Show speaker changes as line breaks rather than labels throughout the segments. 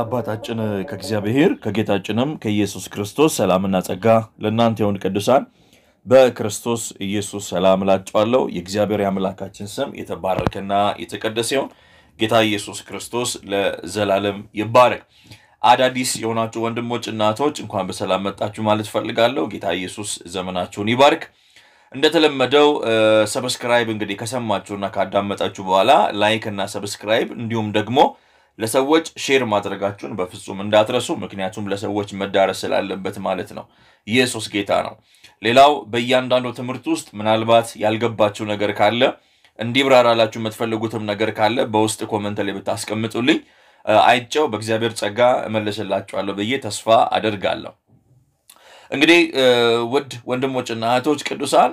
አባታችን ከእግዚአብሔር ከጌታችንም ከኢየሱስ ክርስቶስ ሰላምና ጸጋ ለእናንተ ይሁን ቅዱሳን። በክርስቶስ ኢየሱስ ሰላም እላችኋለሁ። የእግዚአብሔር የአምላካችን ስም የተባረከና የተቀደሰ ይሁን። ጌታ ኢየሱስ ክርስቶስ ለዘላለም ይባረክ። አዳዲስ የሆናችሁ ወንድሞች እናቶች እንኳን በሰላም መጣችሁ ማለት እፈልጋለሁ። ጌታ ኢየሱስ ዘመናችሁን ይባርክ። እንደተለመደው ሰብስክራይብ እንግዲህ ከሰማችሁና ካዳመጣችሁ በኋላ ላይክ እና ሰብስክራይብ እንዲሁም ደግሞ ለሰዎች ሼር ማድረጋችሁን በፍጹም እንዳትረሱ። ምክንያቱም ለሰዎች መዳረስ ስላለበት ማለት ነው። ኢየሱስ ጌታ ነው። ሌላው በእያንዳንዱ ትምህርት ውስጥ ምናልባት ያልገባችሁ ነገር ካለ እንዲብራራላችሁ የምትፈልጉትም ነገር ካለ በውስጥ ኮመንት ላይ ብታስቀምጡልኝ አይጨው በእግዚአብሔር ጸጋ እመለስላችኋለሁ ብዬ ተስፋ አደርጋለሁ። እንግዲህ ውድ ወንድሞችና እህቶች ቅዱሳን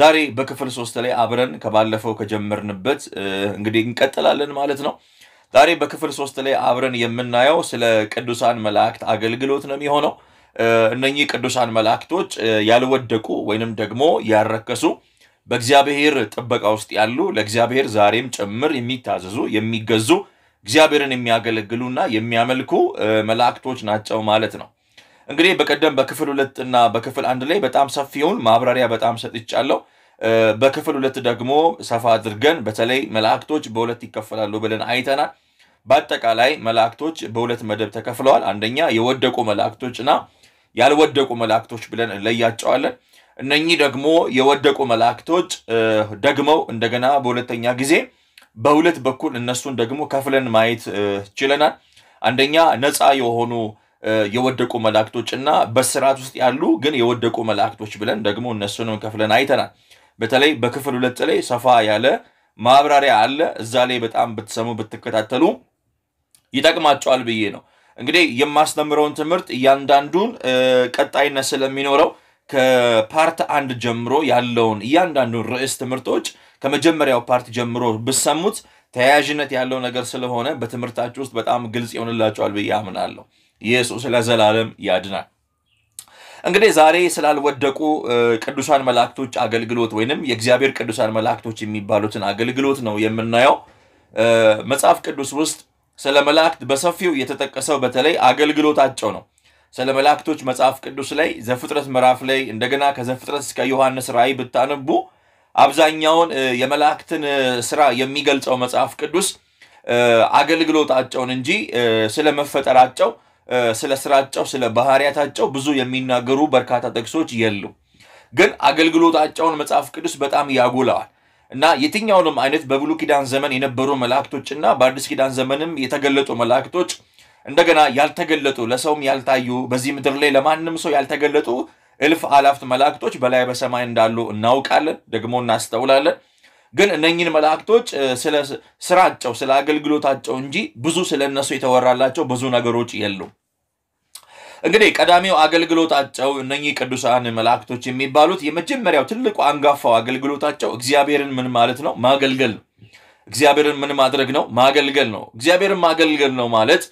ዛሬ በክፍል ሶስት ላይ አብረን ከባለፈው ከጀመርንበት እንግዲህ እንቀጥላለን ማለት ነው። ዛሬ በክፍል ሶስት ላይ አብረን የምናየው ስለ ቅዱሳን መላእክት አገልግሎት ነው የሚሆነው። እነኚህ ቅዱሳን መላእክቶች ያልወደቁ ወይንም ደግሞ ያረከሱ በእግዚአብሔር ጥበቃ ውስጥ ያሉ ለእግዚአብሔር ዛሬም ጭምር የሚታዘዙ የሚገዙ እግዚአብሔርን የሚያገለግሉና የሚያመልኩ መላእክቶች ናቸው ማለት ነው። እንግዲህ በቀደም በክፍል ሁለት እና በክፍል አንድ ላይ በጣም ሰፊውን ማብራሪያ በጣም ሰጥቻለሁ። በክፍል ሁለት ደግሞ ሰፋ አድርገን በተለይ መላእክቶች በሁለት ይከፈላሉ ብለን አይተናል። በአጠቃላይ መላእክቶች በሁለት መደብ ተከፍለዋል። አንደኛ የወደቁ መላእክቶችና ያልወደቁ መላእክቶች ብለን ለያቸዋለን። እነኚህ ደግሞ የወደቁ መላእክቶች ደግመው እንደገና በሁለተኛ ጊዜ በሁለት በኩል እነሱን ደግሞ ከፍለን ማየት ችለናል። አንደኛ ነፃ የሆኑ የወደቁ መላእክቶች እና በስርዓት ውስጥ ያሉ ግን የወደቁ መላእክቶች ብለን ደግሞ እነሱንም ከፍለን አይተናል። በተለይ በክፍል ሁለት ላይ ሰፋ ያለ ማብራሪያ አለ። እዛ ላይ በጣም ብትሰሙ ብትከታተሉ ይጠቅማቸዋል ብዬ ነው። እንግዲህ የማስተምረውን ትምህርት እያንዳንዱን ቀጣይነት ስለሚኖረው ከፓርት አንድ ጀምሮ ያለውን እያንዳንዱን ርዕስ ትምህርቶች ከመጀመሪያው ፓርት ጀምሮ ብሰሙት ተያያዥነት ያለው ነገር ስለሆነ በትምህርታችሁ ውስጥ በጣም ግልጽ ይሆንላቸዋል ብዬ አምናለሁ። ኢየሱስ ለዘላለም ያድናል። እንግዲህ ዛሬ ስላልወደቁ ቅዱሳን መላእክቶች አገልግሎት ወይንም የእግዚአብሔር ቅዱሳን መላእክቶች የሚባሉትን አገልግሎት ነው የምናየው። መጽሐፍ ቅዱስ ውስጥ ስለ መላእክት በሰፊው የተጠቀሰው በተለይ አገልግሎታቸው ነው። ስለ መላእክቶች መጽሐፍ ቅዱስ ላይ ዘፍጥረት ምዕራፍ ላይ እንደገና ከዘፍጥረት እስከ ዮሐንስ ራእይ ብታነቡ አብዛኛውን የመላእክትን ስራ የሚገልጸው መጽሐፍ ቅዱስ አገልግሎታቸውን እንጂ ስለ መፈጠራቸው ስለ ስራቸው ስለ ባህሪያታቸው ብዙ የሚናገሩ በርካታ ጥቅሶች የሉ፣ ግን አገልግሎታቸውን መጽሐፍ ቅዱስ በጣም ያጎላዋል እና የትኛውንም አይነት በብሉ ኪዳን ዘመን የነበሩ መላእክቶችና በአዲስ ኪዳን ዘመንም የተገለጡ መላእክቶች እንደገና ያልተገለጡ ለሰውም ያልታዩ በዚህ ምድር ላይ ለማንም ሰው ያልተገለጡ እልፍ አላፍት መላእክቶች በላይ በሰማይ እንዳሉ እናውቃለን፣ ደግሞ እናስተውላለን። ግን እነኝን መላእክቶች ስለ ስራቸው ስለ አገልግሎታቸው እንጂ ብዙ ስለነሱ የተወራላቸው ብዙ ነገሮች የሉም። እንግዲህ ቀዳሚው አገልግሎታቸው እነኚህ ቅዱሳን መላእክቶች የሚባሉት የመጀመሪያው ትልቁ አንጋፋው አገልግሎታቸው እግዚአብሔርን ምን ማለት ነው? ማገልገል ነው። እግዚአብሔርን ምን ማድረግ ነው? ማገልገል ነው። እግዚአብሔርን ማገልገል ነው ማለት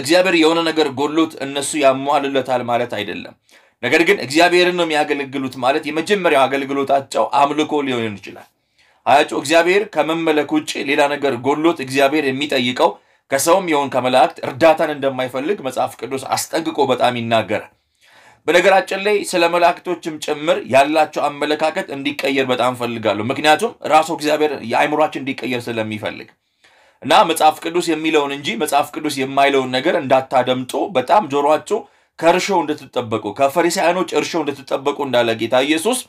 እግዚአብሔር የሆነ ነገር ጎሎት እነሱ ያሟልለታል ማለት አይደለም። ነገር ግን እግዚአብሔርን ነው የሚያገለግሉት ማለት የመጀመሪያው አገልግሎታቸው አምልኮ ሊሆን ይችላል። አያጮ እግዚአብሔር ከመመለክ ውጭ ሌላ ነገር ጎሎት እግዚአብሔር የሚጠይቀው ከሰውም ይሁን ከመላእክት እርዳታን እንደማይፈልግ መጽሐፍ ቅዱስ አስጠንቅቆ በጣም ይናገራል። በነገራችን ላይ ስለ መላእክቶችም ጭምር ያላቸው አመለካከት እንዲቀየር በጣም ፈልጋለሁ። ምክንያቱም ራሱ እግዚአብሔር የአይምሯችን እንዲቀየር ስለሚፈልግ እና መጽሐፍ ቅዱስ የሚለውን እንጂ መጽሐፍ ቅዱስ የማይለውን ነገር እንዳታደምጡ በጣም ጆሮአችሁ ከእርሾ እንድትጠበቁ ከፈሪሳውያኖች እርሾ እንድትጠበቁ እንዳለ ጌታ ኢየሱስ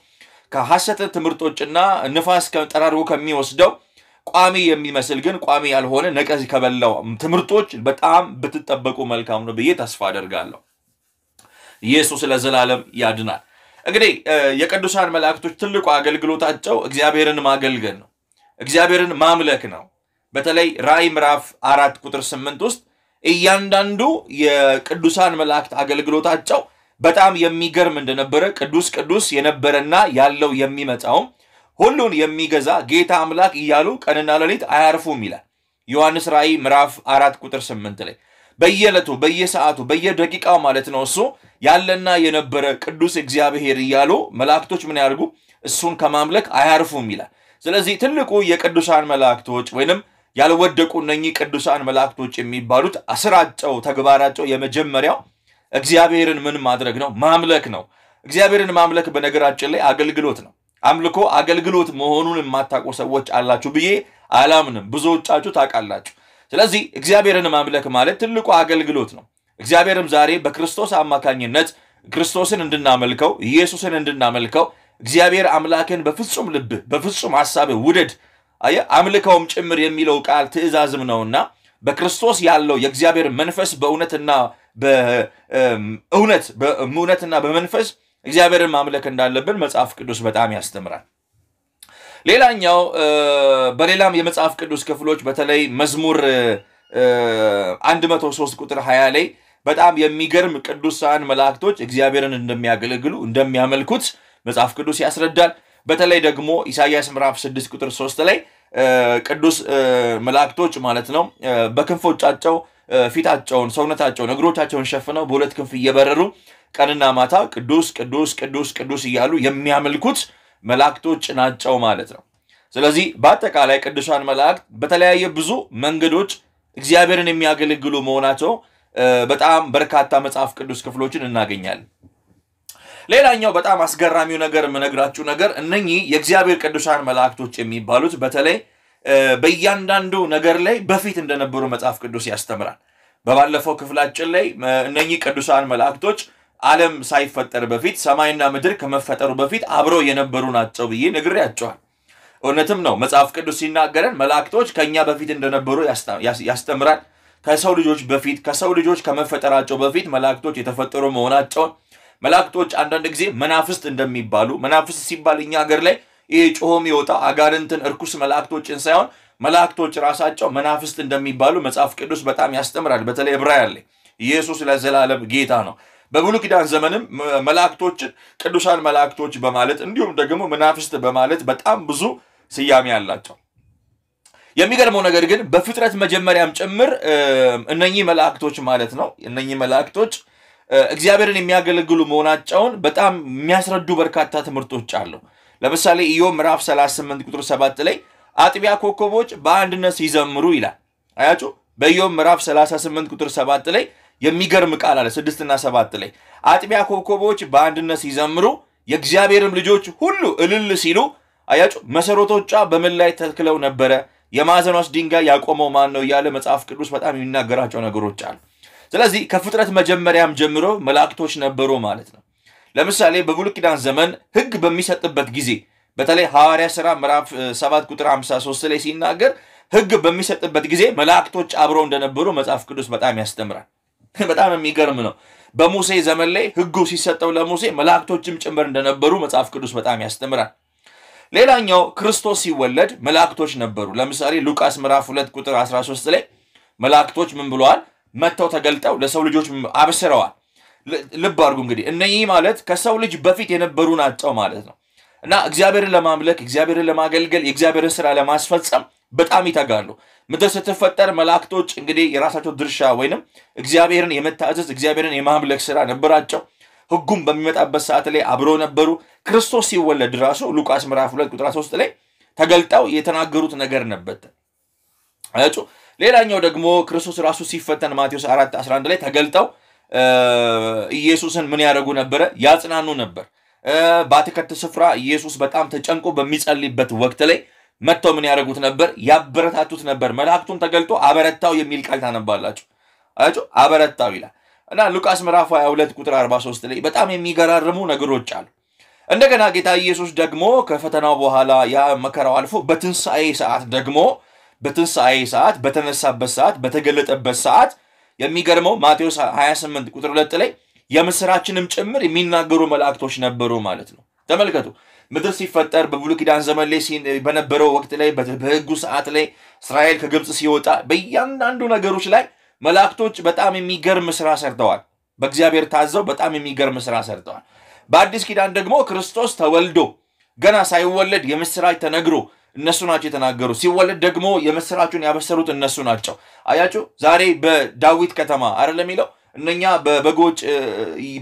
ከሐሰት ትምህርቶችና ንፋስ ጠራርጎ ከሚወስደው ቋሚ የሚመስል ግን ቋሚ ያልሆነ ነቀዝ ከበላው ትምህርቶች በጣም ብትጠበቁ መልካም ነው ብዬ ተስፋ አደርጋለሁ። ኢየሱስ ለዘላለም ያድናል። እንግዲህ የቅዱሳን መላእክቶች ትልቁ አገልግሎታቸው እግዚአብሔርን ማገልገል ነው፣ እግዚአብሔርን ማምለክ ነው። በተለይ ራእይ ምዕራፍ አራት ቁጥር ስምንት ውስጥ እያንዳንዱ የቅዱሳን መላእክት አገልግሎታቸው በጣም የሚገርም እንደነበረ ቅዱስ ቅዱስ የነበረና ያለው የሚመጣውም ሁሉን የሚገዛ ጌታ አምላክ እያሉ ቀንና ሌሊት አያርፉም ይላል ዮሐንስ ራእይ ምዕራፍ አራት ቁጥር ስምንት ላይ በየዕለቱ በየሰዓቱ በየደቂቃው ማለት ነው እሱ ያለና የነበረ ቅዱስ እግዚአብሔር እያሉ መላእክቶች ምን ያደርጉ እሱን ከማምለክ አያርፉም ይላል ስለዚህ ትልቁ የቅዱሳን መላእክቶች ወይንም ያልወደቁ እነኚህ ቅዱሳን መላእክቶች የሚባሉት ስራቸው ተግባራቸው የመጀመሪያው እግዚአብሔርን ምን ማድረግ ነው? ማምለክ ነው። እግዚአብሔርን ማምለክ በነገራችን ላይ አገልግሎት ነው። አምልኮ አገልግሎት መሆኑን የማታውቁ ሰዎች አላችሁ ብዬ አላምንም። ብዙዎቻችሁ ታውቃላችሁ። ስለዚህ እግዚአብሔርን ማምለክ ማለት ትልቁ አገልግሎት ነው። እግዚአብሔርም ዛሬ በክርስቶስ አማካኝነት ክርስቶስን እንድናመልከው ኢየሱስን እንድናመልከው እግዚአብሔር አምላክን በፍጹም ልብ በፍጹም ሐሳብ ውደድ አምልከውም ጭምር የሚለው ቃል ትእዛዝም ነውና በክርስቶስ ያለው የእግዚአብሔር መንፈስ በእውነትና በእውነት በእውነትና በመንፈስ እግዚአብሔርን ማምለክ እንዳለብን መጽሐፍ ቅዱስ በጣም ያስተምራል። ሌላኛው በሌላም የመጽሐፍ ቅዱስ ክፍሎች በተለይ መዝሙር 103 ቁጥር 20 ላይ በጣም የሚገርም ቅዱሳን መላእክቶች እግዚአብሔርን እንደሚያገለግሉ እንደሚያመልኩት መጽሐፍ ቅዱስ ያስረዳል። በተለይ ደግሞ ኢሳይያስ ምዕራፍ 6 ቁጥር 3 ላይ ቅዱስ መላእክቶች ማለት ነው በክንፎቻቸው ፊታቸውን፣ ሰውነታቸውን፣ እግሮቻቸውን ሸፍነው በሁለት ክንፍ እየበረሩ ቀንና ማታ ቅዱስ ቅዱስ ቅዱስ ቅዱስ እያሉ የሚያመልኩት መላእክቶች ናቸው ማለት ነው። ስለዚህ በአጠቃላይ ቅዱሳን መላእክት በተለያየ ብዙ መንገዶች እግዚአብሔርን የሚያገለግሉ መሆናቸው በጣም በርካታ መጽሐፍ ቅዱስ ክፍሎችን እናገኛለን። ሌላኛው በጣም አስገራሚው ነገር የምነግራችሁ ነገር እነኚህ የእግዚአብሔር ቅዱሳን መላእክቶች የሚባሉት በተለይ በእያንዳንዱ ነገር ላይ በፊት እንደነበሩ መጽሐፍ ቅዱስ ያስተምራል። በባለፈው ክፍላችን ላይ እነኚህ ቅዱሳን መላእክቶች ዓለም ሳይፈጠር በፊት ሰማይና ምድር ከመፈጠሩ በፊት አብረው የነበሩ ናቸው ብዬ ነግሬያቸዋል። እውነትም ነው። መጽሐፍ ቅዱስ ሲናገረን መላእክቶች ከእኛ በፊት እንደነበሩ ያስተምራል። ከሰው ልጆች በፊት ከሰው ልጆች ከመፈጠራቸው በፊት መላእክቶች የተፈጠሩ መሆናቸውን መላእክቶች አንዳንድ ጊዜ መናፍስት እንደሚባሉ መናፍስት ሲባል እኛ ሀገር ላይ ይሄ ጮሆ የሚወጣ አጋርንትን እርኩስ መላእክቶችን ሳይሆን መላእክቶች ራሳቸው መናፍስት እንደሚባሉ መጽሐፍ ቅዱስ በጣም ያስተምራል። በተለይ ዕብራውያን ላይ ኢየሱስ ለዘላለም ጌታ ነው። በብሉ ኪዳን ዘመንም መላእክቶችን ቅዱሳን መላእክቶች በማለት እንዲሁም ደግሞ መናፍስት በማለት በጣም ብዙ ስያሜ አላቸው። የሚገርመው ነገር ግን በፍጥረት መጀመሪያም ጭምር እነኚህ መላእክቶች ማለት ነው እነኚህ መላእክቶች እግዚአብሔርን የሚያገለግሉ መሆናቸውን በጣም የሚያስረዱ በርካታ ትምህርቶች አሉ። ለምሳሌ ኢዮብ ምዕራፍ 38 ቁጥር 7 ላይ አጥቢያ ኮከቦች በአንድነት ሲዘምሩ ይላል። አያችሁ በኢዮብ ምዕራፍ 38 ቁጥር 7 ላይ የሚገርም ቃል አለ። ስድስትና ሰባት ላይ አጥቢያ ኮከቦች በአንድነት ሲዘምሩ የእግዚአብሔርም ልጆች ሁሉ እልል ሲሉ አያጩ መሰረቶቿ በምን ላይ ተክለው ነበረ? የማዕዘኗስ ድንጋይ ያቆመው ማን ነው? እያለ መጽሐፍ ቅዱስ በጣም የሚናገራቸው ነገሮች አሉ። ስለዚህ ከፍጥረት መጀመሪያም ጀምሮ መላእክቶች ነበሩ ማለት ነው። ለምሳሌ በብሉይ ኪዳን ዘመን ሕግ በሚሰጥበት ጊዜ በተለይ ሐዋርያ ሥራ ምዕራፍ 7 ቁጥር 53 ላይ ሲናገር ሕግ በሚሰጥበት ጊዜ መላእክቶች አብረው እንደነበሩ መጽሐፍ ቅዱስ በጣም ያስተምራል። በጣም የሚገርም ነው። በሙሴ ዘመን ላይ ሕጉ ሲሰጠው ለሙሴ መላእክቶችም ጭምር እንደነበሩ መጽሐፍ ቅዱስ በጣም ያስተምራል። ሌላኛው ክርስቶስ ሲወለድ መላእክቶች ነበሩ። ለምሳሌ ሉቃስ ምዕራፍ 2 ቁጥር 13 ላይ መላእክቶች ምን ብለዋል? መጥተው ተገልጠው ለሰው ልጆች አብስረዋል ልብ አድርጉ እንግዲህ እነኚህ ማለት ከሰው ልጅ በፊት የነበሩ ናቸው ማለት ነው እና እግዚአብሔርን ለማምለክ እግዚአብሔርን ለማገልገል የእግዚአብሔርን ስራ ለማስፈጸም በጣም ይተጋሉ። ምድር ስትፈጠር መላእክቶች እንግዲህ የራሳቸው ድርሻ ወይንም እግዚአብሔርን የመታዘዝ እግዚአብሔርን የማምለክ ስራ ነበራቸው። ህጉም በሚመጣበት ሰዓት ላይ አብረው ነበሩ። ክርስቶስ ሲወለድ ራሱ ሉቃስ ምዕራፍ ሁለት ቁጥር ሶስት ላይ ተገልጠው የተናገሩት ነገር ነበት። ሌላኛው ደግሞ ክርስቶስ ራሱ ሲፈተን ማቴዎስ አራት 11 ላይ ተገልጠው ኢየሱስን ምን ያደረጉ ነበረ? ያጽናኑ ነበር። በአትክልት ስፍራ ኢየሱስ በጣም ተጨንቆ በሚጸልይበት ወቅት ላይ መጥተው ምን ያደረጉት ነበር? ያበረታቱት ነበር። መላእክቱም ተገልጦ አበረታው የሚል ቃል ታነባላችሁ። አያችሁ፣ አበረታው ይላል እና ሉቃስ ምዕራፍ 22 ቁጥር 43 ላይ በጣም የሚገራርሙ ነገሮች አሉ። እንደገና ጌታ ኢየሱስ ደግሞ ከፈተናው በኋላ ያ መከራው አልፎ በትንሣኤ ሰዓት ደግሞ በትንሣኤ ሰዓት በተነሳበት ሰዓት በተገለጠበት ሰዓት የሚገርመው ማቴዎስ 28 ቁጥር 2 ላይ የምስራችንም ጭምር የሚናገሩ መላእክቶች ነበሩ ማለት ነው። ተመልከቱ ምድር ሲፈጠር በብሉይ ኪዳን ዘመን ላይ በነበረው ወቅት ላይ በሕጉ ሰዓት ላይ እስራኤል ከግብፅ ሲወጣ በእያንዳንዱ ነገሮች ላይ መላእክቶች በጣም የሚገርም ስራ ሰርተዋል። በእግዚአብሔር ታዘው በጣም የሚገርም ስራ ሰርተዋል። በአዲስ ኪዳን ደግሞ ክርስቶስ ተወልዶ ገና ሳይወለድ የምስራች ተነግሮ እነሱ ናቸው የተናገሩ። ሲወለድ ደግሞ የምስራቹን ያበሰሩት እነሱ ናቸው። አያችሁ፣ ዛሬ በዳዊት ከተማ አይደለም የሚለው እነኛ በበጎች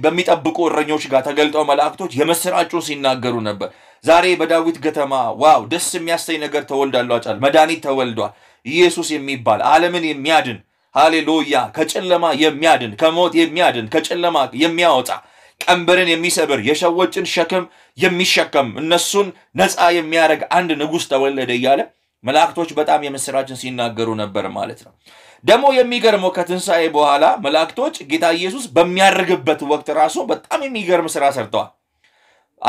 በሚጠብቁ እረኞች ጋር ተገልጠው መላእክቶች የምስራቹን ሲናገሩ ነበር። ዛሬ በዳዊት ከተማ ዋው ደስ የሚያሰኝ ነገር ተወልዳሏጫል። መድኃኒት ተወልዷል። ኢየሱስ የሚባል ዓለምን የሚያድን ሃሌሉያ፣ ከጨለማ የሚያድን ከሞት የሚያድን ከጨለማ የሚያወጣ ቀንበርን የሚሰብር የሰዎችን ሸክም የሚሸከም እነሱን ነፃ የሚያደርግ አንድ ንጉሥ ተወለደ እያለ መላእክቶች በጣም የምስራችን ሲናገሩ ነበር ማለት ነው። ደግሞ የሚገርመው ከትንሣኤ በኋላ መላእክቶች ጌታ ኢየሱስ በሚያርግበት ወቅት ራሱ በጣም የሚገርም ስራ ሰርተዋል።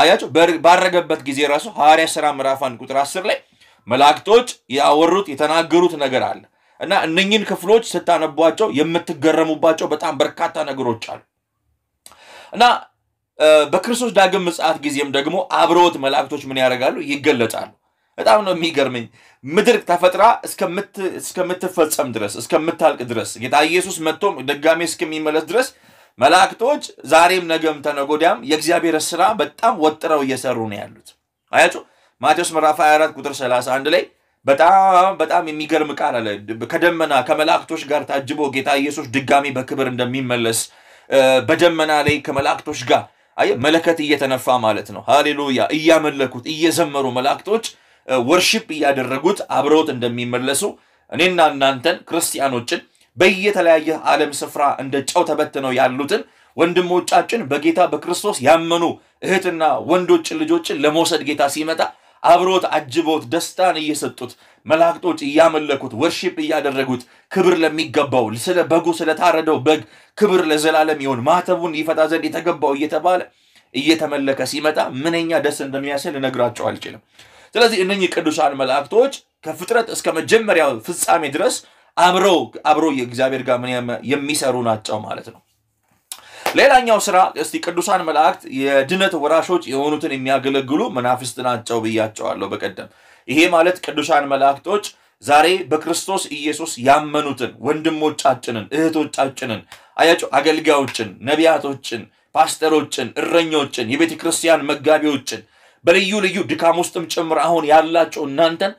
አያቸው ባረገበት ጊዜ ራሱ ሐዋርያ ሥራ ምዕራፍ አንድ ቁጥር አስር ላይ መላእክቶች ያወሩት የተናገሩት ነገር አለ እና እነኝን ክፍሎች ስታነቧቸው የምትገረሙባቸው በጣም በርካታ ነገሮች አሉ። እና በክርስቶስ ዳግም ምጽአት ጊዜም ደግሞ አብረውት መላእክቶች ምን ያደርጋሉ? ይገለጣሉ። በጣም ነው የሚገርመኝ። ምድር ተፈጥራ እስከምትፈጸም ድረስ እስከምታልቅ ድረስ ጌታ ኢየሱስ መጥቶ ድጋሜ እስከሚመለስ ድረስ መላእክቶች ዛሬም ነገም ተነጎዳም የእግዚአብሔር ስራ በጣም ወጥረው እየሰሩ ነው ያሉት። አያችሁ ማቴዎስ ምዕራፍ 24 ቁጥር 31 ላይ በጣም በጣም የሚገርም ቃል አለ። ከደመና ከመላእክቶች ጋር ታጅቦ ጌታ ኢየሱስ ድጋሚ በክብር እንደሚመለስ በደመና ላይ ከመላእክቶች ጋር አየ መለከት እየተነፋ ማለት ነው። ሃሌሉያ! እያመለኩት እየዘመሩ መላእክቶች ወርሺፕ እያደረጉት አብረውት እንደሚመለሱ እኔና እናንተን ክርስቲያኖችን በየተለያየ ዓለም ስፍራ እንደ ጨው ተበትነው ያሉትን ወንድሞቻችን በጌታ በክርስቶስ ያመኑ እህትና ወንዶችን ልጆችን ለመውሰድ ጌታ ሲመጣ አብሮት አጅቦት ደስታን እየሰጡት መላእክቶች እያመለኩት ወርሺፕ እያደረጉት ክብር ለሚገባው ስለ በጉ ስለታረደው በግ ክብር ለዘላለም ይሆን ማተቡን ይፈታ ዘንድ የተገባው እየተባለ እየተመለከ ሲመጣ ምንኛ ደስ እንደሚያስል ልነግራቸው አልችልም። ስለዚህ እነኚህ ቅዱሳን መላእክቶች ከፍጥረት እስከ መጀመሪያው ፍጻሜ ድረስ አብረው አብረው የእግዚአብሔር ጋር ምን የሚሰሩ ናቸው ማለት ነው። ሌላኛው ስራ እስቲ ቅዱሳን መላእክት የድነት ወራሾች የሆኑትን የሚያገለግሉ መናፍስት ናቸው ብያቸዋለሁ በቀደም። ይሄ ማለት ቅዱሳን መላእክቶች ዛሬ በክርስቶስ ኢየሱስ ያመኑትን ወንድሞቻችንን፣ እህቶቻችንን አያቸው አገልጋዮችን፣ ነቢያቶችን፣ ፓስተሮችን፣ እረኞችን፣ የቤተ ክርስቲያን መጋቢዎችን በልዩ ልዩ ድካም ውስጥም ጭምር አሁን ያላቸው እናንተን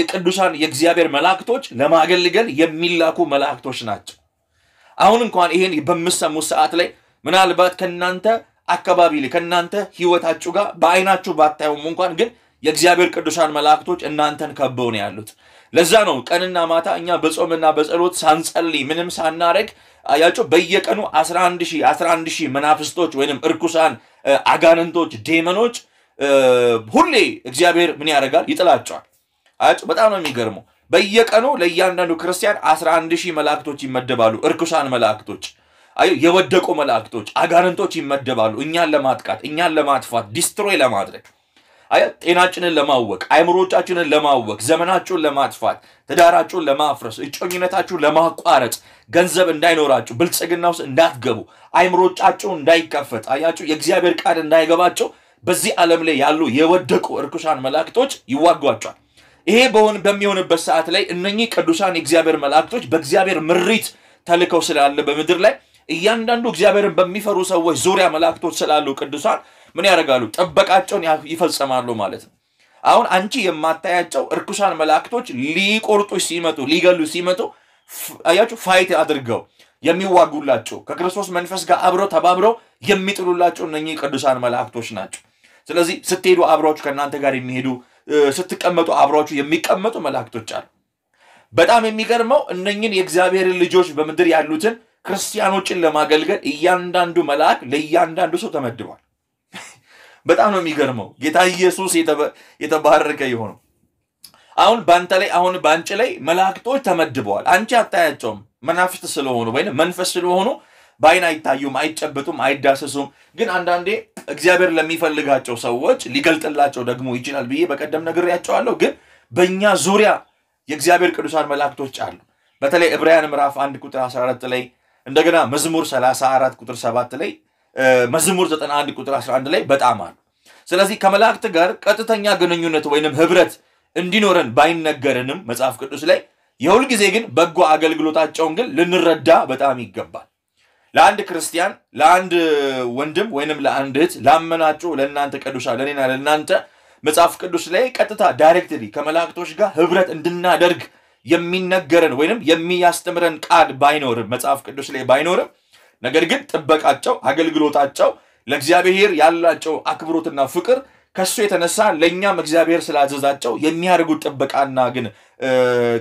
የቅዱሳን የእግዚአብሔር መላእክቶች ለማገልገል የሚላኩ መላእክቶች ናቸው። አሁን እንኳን ይሄን በምሰሙ ሰዓት ላይ ምናልባት ከእናንተ አካባቢ ላይ ከእናንተ ህይወታችሁ ጋር በአይናችሁ ባታዩም እንኳን ግን የእግዚአብሔር ቅዱሳን መላእክቶች እናንተን ከበው ነው ያሉት። ለዛ ነው ቀንና ማታ እኛ በጾምና በጸሎት ሳንጸልይ ምንም ሳናረግ አያቸው በየቀኑ 11 ሺህ 11 ሺህ መናፍስቶች ወይንም እርኩሳን አጋንንቶች፣ ዴመኖች ሁሌ እግዚአብሔር ምን ያደርጋል? ይጥላቸዋል። አያቸው በጣም ነው የሚገርመው። በየቀኑ ለእያንዳንዱ ክርስቲያን 11 ሺህ መላእክቶች ይመደባሉ። እርኩሳን መላእክቶች፣ የወደቁ መላእክቶች፣ አጋንንቶች ይመደባሉ እኛን ለማጥቃት፣ እኛን ለማጥፋት፣ ዲስትሮይ ለማድረግ ጤናችንን ለማወቅ፣ አይምሮቻችንን ለማወቅ፣ ዘመናችሁን ለማጥፋት፣ ትዳራችሁን ለማፍረስ፣ እጮኝነታችሁን ለማቋረጥ፣ ገንዘብ እንዳይኖራችሁ፣ ብልጽግና ውስጥ እንዳትገቡ፣ አይምሮቻችሁ እንዳይከፈት፣ አያችሁ የእግዚአብሔር ቃል እንዳይገባቸው በዚህ ዓለም ላይ ያሉ የወደቁ እርኩሳን መላእክቶች ይዋጓቸዋል። ይሄ በሆን በሚሆንበት ሰዓት ላይ እነኚህ ቅዱሳን የእግዚአብሔር መላእክቶች በእግዚአብሔር ምሪት ተልከው ስላለ በምድር ላይ እያንዳንዱ እግዚአብሔርን በሚፈሩ ሰዎች ዙሪያ መላእክቶች ስላሉ ቅዱሳን ምን ያደርጋሉ? ጥበቃቸውን ይፈጽማሉ ማለት ነው። አሁን አንቺ የማታያቸው እርኩሳን መላእክቶች ሊቆርጡ ሲመጡ ሊገሉ ሲመጡ አያችሁ፣ ፋይት አድርገው የሚዋጉላቸው ከክርስቶስ መንፈስ ጋር አብረው ተባብረው የሚጥሉላቸው እነኚህ ቅዱሳን መላእክቶች ናቸው። ስለዚህ ስትሄዱ አብረዎች ከእናንተ ጋር የሚሄዱ ስትቀመጡ አብሯችሁ የሚቀመጡ መላእክቶች አሉ። በጣም የሚገርመው እነኝን የእግዚአብሔርን ልጆች በምድር ያሉትን ክርስቲያኖችን ለማገልገል እያንዳንዱ መልአክ ለእያንዳንዱ ሰው ተመድቧል። በጣም ነው የሚገርመው። ጌታ ኢየሱስ የተባረከ የሆነው አሁን በአንተ ላይ አሁን በአንቺ ላይ መላእክቶች ተመድበዋል። አንቺ አታያቸውም፣ መናፍስት ስለሆኑ ወይም መንፈስ ስለሆኑ በአይን አይታዩም፣ አይጨበጡም፣ አይዳሰሱም። ግን አንዳንዴ እግዚአብሔር ለሚፈልጋቸው ሰዎች ሊገልጥላቸው ደግሞ ይችላል ብዬ በቀደም ነግሬያቸዋለሁ። ግን በእኛ ዙሪያ የእግዚአብሔር ቅዱሳን መላእክቶች አሉ። በተለይ ዕብራውያን ምዕራፍ 1 ቁጥር 14 ላይ እንደገና መዝሙር 34 ቁጥር 7 ላይ መዝሙር 91 ቁጥር 11 ላይ በጣም አሉ። ስለዚህ ከመላእክት ጋር ቀጥተኛ ግንኙነት ወይንም ህብረት እንዲኖረን ባይነገረንም መጽሐፍ ቅዱስ ላይ የሁልጊዜ ግን በጎ አገልግሎታቸውን ግን ልንረዳ በጣም ይገባል። ለአንድ ክርስቲያን ለአንድ ወንድም ወይንም ለአንድ እህት ላመናችሁ ለእናንተ ቅዱሳን ለእኔና ለእናንተ መጽሐፍ ቅዱስ ላይ ቀጥታ ዳይሬክትሊ ከመላእክቶች ጋር ህብረት እንድናደርግ የሚነገረን ወይንም የሚያስተምረን ቃል ባይኖርም መጽሐፍ ቅዱስ ላይ ባይኖርም፣ ነገር ግን ጥበቃቸው፣ አገልግሎታቸው፣ ለእግዚአብሔር ያላቸው አክብሮትና ፍቅር ከሱ የተነሳ ለእኛም እግዚአብሔር ስላዘዛቸው የሚያደርጉት ጥበቃና ግን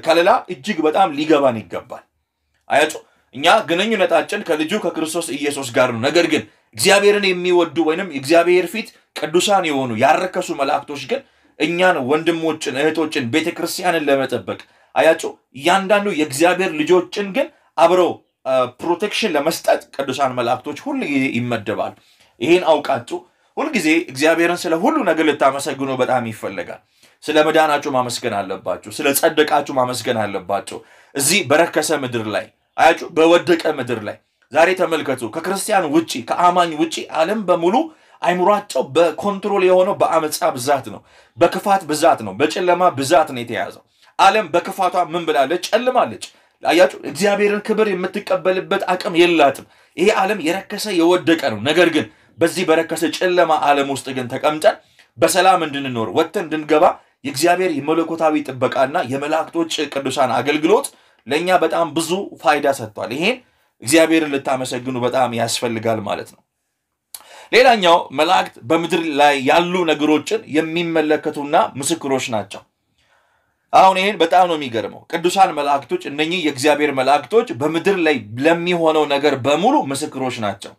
ከለላ እጅግ በጣም ሊገባን ይገባል። አያጮ እኛ ግንኙነታችን ከልጁ ከክርስቶስ ኢየሱስ ጋር ነው። ነገር ግን እግዚአብሔርን የሚወዱ ወይንም እግዚአብሔር ፊት ቅዱሳን የሆኑ ያረከሱ መላእክቶች ግን እኛን ወንድሞችን፣ እህቶችን፣ ቤተ ክርስቲያንን ለመጠበቅ አያቸው እያንዳንዱ የእግዚአብሔር ልጆችን ግን አብረው ፕሮቴክሽን ለመስጠት ቅዱሳን መላእክቶች ሁል ጊዜ ይመደባል። ይህን አውቃችሁ ሁልጊዜ እግዚአብሔርን ስለ ሁሉ ነገር ልታመሰግኖ በጣም ይፈለጋል። ስለ መዳናችሁ ማመስገን አለባችሁ። ስለ ጸደቃችሁ ማመስገን አለባችሁ። እዚህ በረከሰ ምድር ላይ አያችሁ በወደቀ ምድር ላይ ዛሬ ተመልከቱ። ከክርስቲያን ውጪ ከአማኝ ውጪ ዓለም በሙሉ አይምሯቸው በኮንትሮል የሆነው በአመፃ ብዛት ነው፣ በክፋት ብዛት ነው፣ በጨለማ ብዛት ነው የተያዘው። ዓለም በክፋቷ ምን ብላለች? ጨልማለች። አያችሁ እግዚአብሔርን ክብር የምትቀበልበት አቅም የላትም። ይሄ ዓለም የረከሰ የወደቀ ነው። ነገር ግን በዚህ በረከሰ ጨለማ ዓለም ውስጥ ግን ተቀምጠን በሰላም እንድንኖር ወጥተን እንድንገባ የእግዚአብሔር የመለኮታዊ ጥበቃና የመላእክቶች ቅዱሳን አገልግሎት ለእኛ በጣም ብዙ ፋይዳ ሰጥቷል። ይሄን እግዚአብሔርን ልታመሰግኑ በጣም ያስፈልጋል ማለት ነው። ሌላኛው መላእክት በምድር ላይ ያሉ ነገሮችን የሚመለከቱና ምስክሮች ናቸው። አሁን ይህን በጣም ነው የሚገርመው። ቅዱሳን መላእክቶች እነኚህ የእግዚአብሔር መላእክቶች በምድር ላይ ለሚሆነው ነገር በሙሉ ምስክሮች ናቸው።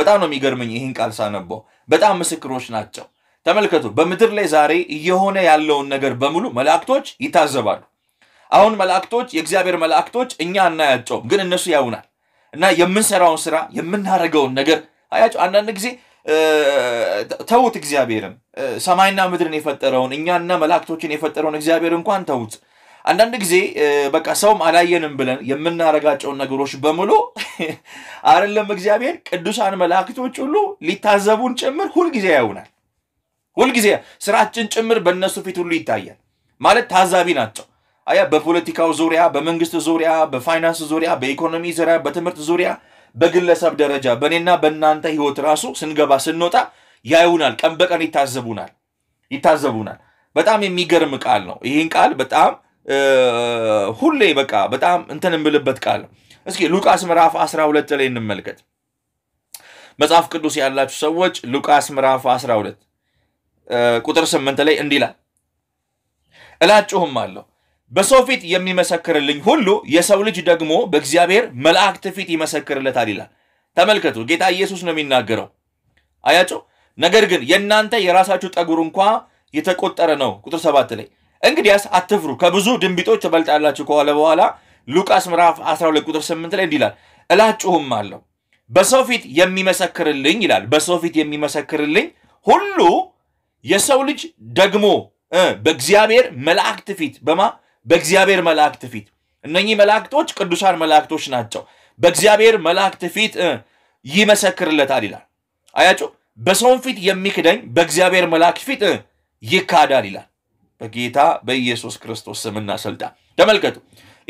በጣም ነው የሚገርመኝ ይህን ቃል ሳነበው፣ በጣም ምስክሮች ናቸው። ተመልከቱ፣ በምድር ላይ ዛሬ እየሆነ ያለውን ነገር በሙሉ መላእክቶች ይታዘባሉ። አሁን መላእክቶች የእግዚአብሔር መላእክቶች እኛ አናያቸውም፣ ግን እነሱ ያውናል እና የምንሰራውን ስራ የምናደርገውን ነገር አያቸው። አንዳንድ ጊዜ ተዉት፣ እግዚአብሔርን ሰማይና ምድርን የፈጠረውን እኛና መላእክቶችን የፈጠረውን እግዚአብሔር እንኳን ተዉት። አንዳንድ ጊዜ በቃ ሰውም አላየንም ብለን የምናረጋቸውን ነገሮች በሙሉ አይደለም እግዚአብሔር ቅዱሳን መላእክቶች ሁሉ ሊታዘቡን ጭምር ሁልጊዜ ያዩናል። ሁልጊዜ ስራችን ጭምር በእነሱ ፊት ሁሉ ይታያል ማለት ታዛቢ ናቸው። አያ በፖለቲካው ዙሪያ፣ በመንግስት ዙሪያ፣ በፋይናንስ ዙሪያ፣ በኢኮኖሚ ዙሪያ፣ በትምህርት ዙሪያ፣ በግለሰብ ደረጃ በእኔና በእናንተ ህይወት ራሱ ስንገባ ስንወጣ ያዩናል። ቀን በቀን ይታዘቡናል ይታዘቡናል። በጣም የሚገርም ቃል ነው። ይህን ቃል በጣም ሁሌ በቃ በጣም እንትን የምልበት ቃል ነው። እስኪ ሉቃስ ምዕራፍ 12 ላይ እንመልከት። መጽሐፍ ቅዱስ ያላችሁ ሰዎች ሉቃስ ምዕራፍ 12 ቁጥር 8 ላይ እንዲህ ይላል፣ እላችሁም አለው በሰው ፊት የሚመሰክርልኝ ሁሉ የሰው ልጅ ደግሞ በእግዚአብሔር መላእክት ፊት ይመሰክርለታል ይላል። ተመልከቱ፣ ጌታ ኢየሱስ ነው የሚናገረው። አያጩ ነገር ግን የእናንተ የራሳችሁ ጠጉር እንኳ የተቆጠረ ነው። ቁጥር ሰባት ላይ እንግዲያስ አትፍሩ፣ ከብዙ ድንቢጦች ትበልጣላችሁ ከኋለ በኋላ ሉቃስ ምዕራፍ 12 ቁጥር 8 ላይ እንዲህ ይላል፣ እላችሁም አለው በሰው ፊት የሚመሰክርልኝ ይላል፣ በሰው ፊት የሚመሰክርልኝ ሁሉ የሰው ልጅ ደግሞ በእግዚአብሔር መላእክት ፊት በማ በእግዚአብሔር መላእክት ፊት። እነኚህ መላእክቶች ቅዱሳን መላእክቶች ናቸው። በእግዚአብሔር መላእክት ፊት ይመሰክርለታል ይላል። አያችሁ፣ በሰውን ፊት የሚክደኝ በእግዚአብሔር መላእክት ፊት ይካዳል ይላል። በጌታ በኢየሱስ ክርስቶስ ስምና ስልጣን ተመልከቱ።